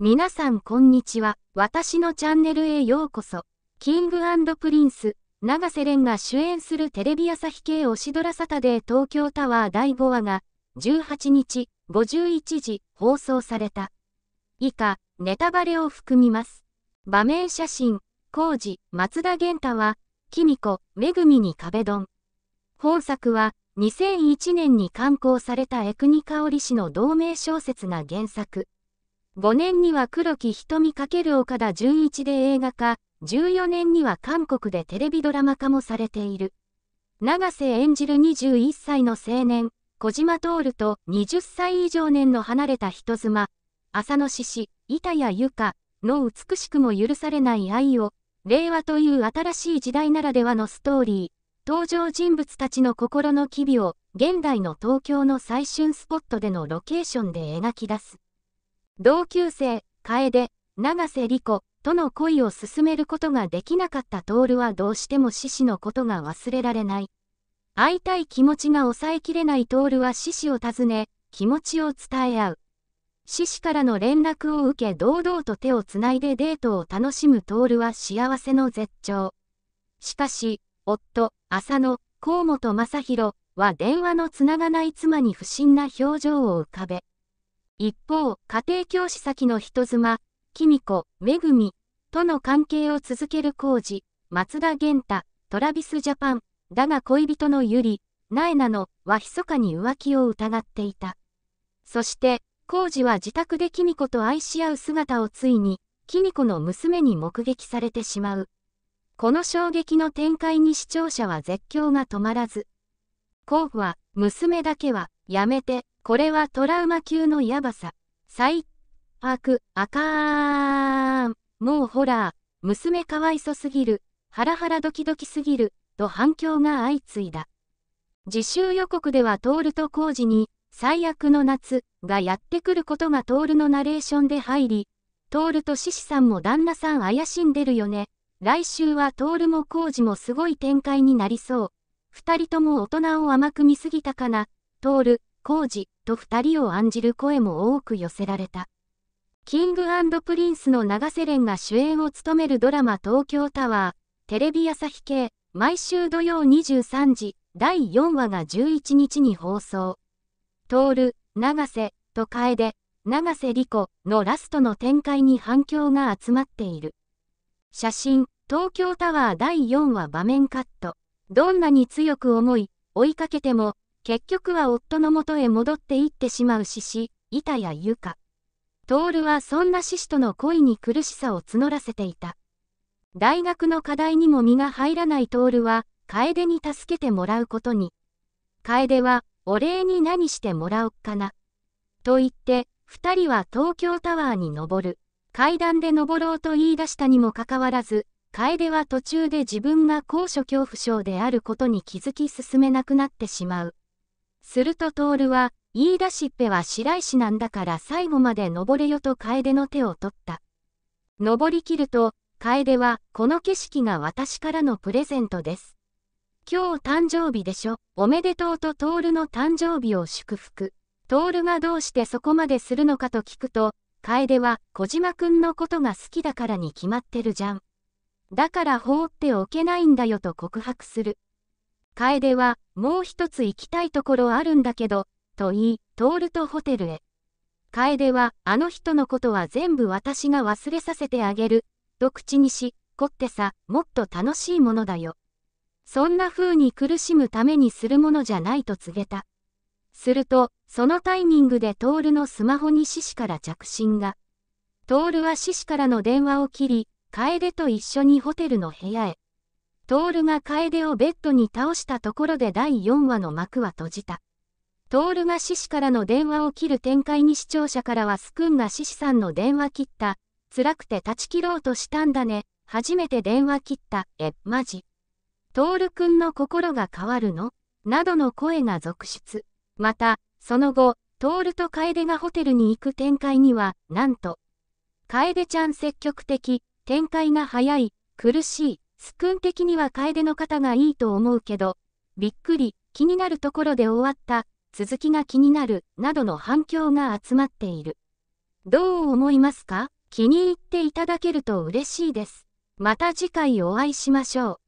皆さんこんにちは。私のチャンネルへようこそ。キングプリンス、永瀬廉が主演するテレビ朝日系推しドラサタデー東京タワー第5話が、18日51時放送された。以下、ネタバレを含みます。場面写真、工事、松田玄太は、キミコ、めぐみに壁ドン。本作は、2001年に刊行されたエクニカオリ氏の同名小説が原作。5年には黒木瞳×岡田純一で映画化、14年には韓国でテレビドラマ化もされている。長瀬演じる21歳の青年、小島徹と20歳以上年の離れた人妻、浅野獅子、板谷由香の美しくも許されない愛を、令和という新しい時代ならではのストーリー、登場人物たちの心の機微を、現代の東京の最旬スポットでのロケーションで描き出す。同級生、楓、長瀬莉子との恋を進めることができなかった徹はどうしても獅子のことが忘れられない。会いたい気持ちが抑えきれない徹は獅子を訪ね、気持ちを伝え合う。獅子からの連絡を受け堂々と手をつないでデートを楽しむ徹は幸せの絶頂。しかし、夫、浅野、河本正宏は電話のつながない妻に不審な表情を浮かべ、一方、家庭教師先の人妻、公子、恵、めぐみ、との関係を続ける工事、松田玄太、トラビスジャパン、だが恋人のゆり、なえなの、は密かに浮気を疑っていた。そして、工事は自宅で公子と愛し合う姿をついに、公子の娘に目撃されてしまう。この衝撃の展開に視聴者は絶叫が止まらず。甲府は、娘だけは、やめて、これはトラウマ級のヤバさ。最悪、あかーん。もうホラー、娘かわいそすぎる、ハラハラドキドキすぎる、と反響が相次いだ。自習予告ではトールと工事に、最悪の夏がやってくることがトールのナレーションで入り、トールと獅子さんも旦那さん怪しんでるよね。来週はトールも工事もすごい展開になりそう。二人とも大人を甘く見すぎたかな。トール、工事、と二人を案じる声も多く寄せられた。キングプリンスの長瀬廉が主演を務めるドラマ東京タワー、テレビ朝日系、毎週土曜23時、第4話が11日に放送。トール、長瀬、と楓、長瀬莉子のラストの展開に反響が集まっている。写真、東京タワー第4話場面カット。どんなに強く思い、追いかけても、結局は夫の元へ戻って行ってしまう獅子、板谷優香。徹はそんな獅子との恋に苦しさを募らせていた。大学の課題にも身が入らない徹は、楓に助けてもらうことに。楓は、お礼に何してもらおっかな。と言って、二人は東京タワーに登る。階段で登ろうと言い出したにもかかわらず、楓は途中で自分が高所恐怖症であることに気づき進めなくなってしまう。すると徹は、言い出しっぺは白石なんだから最後まで登れよと楓の手を取った。登りきると、楓は、この景色が私からのプレゼントです。今日誕生日でしょ、おめでとうと徹の誕生日を祝福。徹がどうしてそこまでするのかと聞くと、楓は小島くんのことが好きだからに決まってるじゃん。だから放っておけないんだよと告白する。楓は、もう一つ行きたいところあるんだけど、と言い、ルとホテルへ。楓は、あの人のことは全部私が忘れさせてあげる、と口にし、こってさ、もっと楽しいものだよ。そんな風に苦しむためにするものじゃないと告げた。すると、そのタイミングでトールのスマホに獅子から着信が。トールは獅子からの電話を切り、楓と一緒にホテルの部屋へ。トルが楓をベッドに倒したところで第4話の幕は閉じた。トルが獅子からの電話を切る展開に視聴者からはスクンが獅子さんの電話切った。辛くて断ち切ろうとしたんだね。初めて電話切った。え、マジ。トルくんの心が変わるのなどの声が続出。また、その後、トルと楓がホテルに行く展開には、なんと、楓ちゃん積極的、展開が早い、苦しい、スクン的には楓の方がいいと思うけど、びっくり、気になるところで終わった、続きが気になる、などの反響が集まっている。どう思いますか気に入っていただけると嬉しいです。また次回お会いしましょう。